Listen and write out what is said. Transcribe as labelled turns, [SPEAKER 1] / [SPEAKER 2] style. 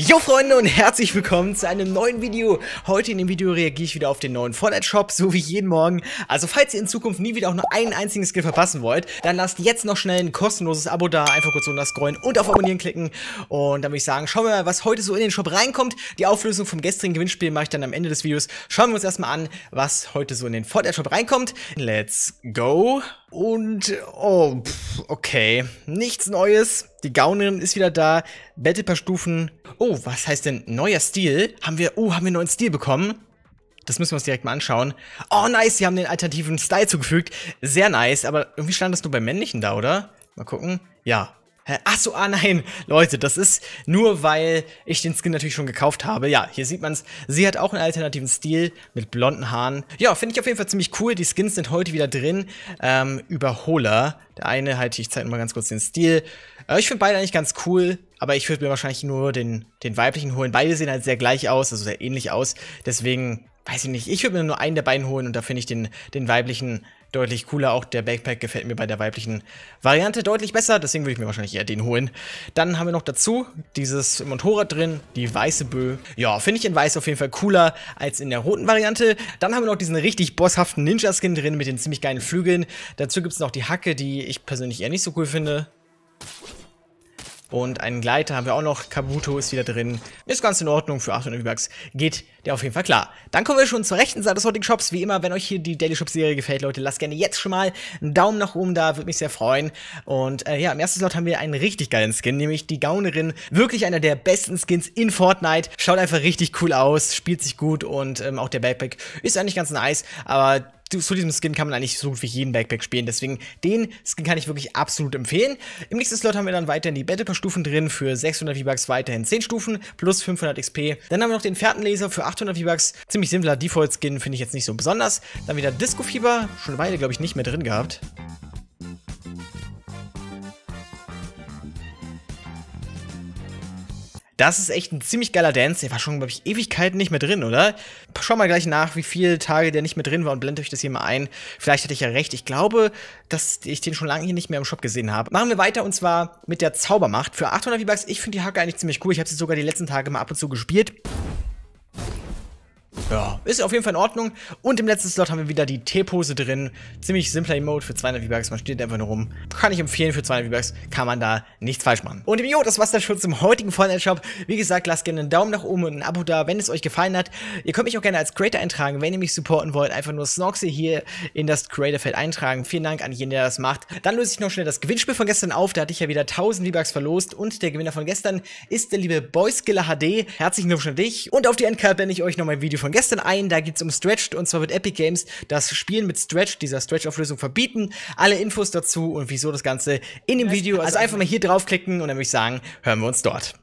[SPEAKER 1] Jo Freunde und herzlich willkommen zu einem neuen Video. Heute in dem Video reagiere ich wieder auf den neuen Fortnite Shop, so wie jeden Morgen. Also falls ihr in Zukunft nie wieder auch nur einen einzigen Skill verpassen wollt, dann lasst jetzt noch schnell ein kostenloses Abo da. Einfach kurz runter scrollen und auf Abonnieren klicken. Und dann würde ich sagen, schauen wir mal, was heute so in den Shop reinkommt. Die Auflösung vom gestrigen Gewinnspiel mache ich dann am Ende des Videos. Schauen wir uns erstmal an, was heute so in den Fortnite Shop reinkommt. Let's go. Und, oh, okay, nichts Neues. Die Gaunerin ist wieder da. Battle per Stufen oh, was heißt denn neuer Stil? Haben wir, oh, haben wir einen neuen Stil bekommen? Das müssen wir uns direkt mal anschauen. Oh, nice, sie haben den alternativen Style zugefügt. Sehr nice, aber irgendwie stand das nur bei männlichen da, oder? Mal gucken. Ja, so, ah nein, Leute, das ist nur, weil ich den Skin natürlich schon gekauft habe. Ja, hier sieht man es. Sie hat auch einen alternativen Stil mit blonden Haaren. Ja, finde ich auf jeden Fall ziemlich cool. Die Skins sind heute wieder drin. Ähm, Überholer. Der eine halt, ich zeige mal ganz kurz den Stil. Äh, ich finde beide eigentlich ganz cool, aber ich würde mir wahrscheinlich nur den, den weiblichen holen. Beide sehen halt sehr gleich aus, also sehr ähnlich aus. Deswegen, weiß ich nicht, ich würde mir nur einen der beiden holen und da finde ich den, den weiblichen deutlich cooler. Auch der Backpack gefällt mir bei der weiblichen Variante deutlich besser. Deswegen würde ich mir wahrscheinlich eher den holen. Dann haben wir noch dazu dieses Motorrad drin, die weiße Bö. Ja, finde ich in weiß auf jeden Fall cooler als in der roten Variante. Dann haben wir noch diesen richtig bosshaften Ninja-Skin drin mit den ziemlich geilen Flügeln. Dazu gibt es noch die Hacke, die ich persönlich eher nicht so cool finde. Und einen Gleiter haben wir auch noch. Kabuto ist wieder drin. Ist ganz in Ordnung für 800 V-Bucks. Geht der auf jeden Fall klar. Dann kommen wir schon zur rechten Seite des heutigen Shops. Wie immer, wenn euch hier die Daily Shop Serie gefällt, Leute, lasst gerne jetzt schon mal einen Daumen nach oben da. Würde mich sehr freuen. Und äh, ja, im ersten Slot haben wir einen richtig geilen Skin, nämlich die Gaunerin. Wirklich einer der besten Skins in Fortnite. Schaut einfach richtig cool aus, spielt sich gut und ähm, auch der Backpack ist eigentlich ganz nice. Aber zu diesem Skin kann man eigentlich so gut wie jeden Backpack spielen. Deswegen den Skin kann ich wirklich absolut empfehlen. Im nächsten Slot haben wir dann weiterhin die Battle Pass Stufen drin für 600 V-Bucks weiterhin 10 Stufen plus 500 XP. Dann haben wir noch den Fährtenlaser für 800 V-Bucks. Ziemlich simpler Default Skin finde ich jetzt nicht so besonders. Dann wieder Disco Fieber, schon eine Weile glaube ich nicht mehr drin gehabt. Das ist echt ein ziemlich geiler Dance. Der war schon, glaube ich, Ewigkeiten nicht mehr drin, oder? Schau mal gleich nach, wie viele Tage der nicht mehr drin war und blendet euch das hier mal ein. Vielleicht hatte ich ja recht. Ich glaube, dass ich den schon lange hier nicht mehr im Shop gesehen habe. Machen wir weiter und zwar mit der Zaubermacht. Für 800 V-Bucks, ich finde die Hacke eigentlich ziemlich cool. Ich habe sie sogar die letzten Tage mal ab und zu gespielt. Ja, ist auf jeden Fall in Ordnung. Und im letzten Slot haben wir wieder die T-Pose drin. Ziemlich simpler Emote für 200 V-Bucks. Man steht einfach nur rum. Kann ich empfehlen für 200 V-Bucks. Kann man da nichts falsch machen. Und jo, das war's dann schon zum heutigen Fortnite Shop. Wie gesagt, lasst gerne einen Daumen nach oben und ein Abo da, wenn es euch gefallen hat. Ihr könnt mich auch gerne als Creator eintragen, wenn ihr mich supporten wollt. Einfach nur Snoxy hier in das Creator-Feld eintragen. Vielen Dank an jeden, der das macht. Dann löse ich noch schnell das Gewinnspiel von gestern auf. Da hatte ich ja wieder 1000 V-Bucks verlost. Und der Gewinner von gestern ist der liebe Boyskiller HD. Herzlichen Glückwunsch an dich. Und auf die Endcard bin ich euch noch mein Video von gestern dann ein, da geht es um Stretched und zwar wird Epic Games das Spielen mit Stretch, dieser Stretch-Auflösung verbieten. Alle Infos dazu und wieso das Ganze in dem Video. Also einfach mal hier draufklicken und dann würde ich sagen, hören wir uns dort.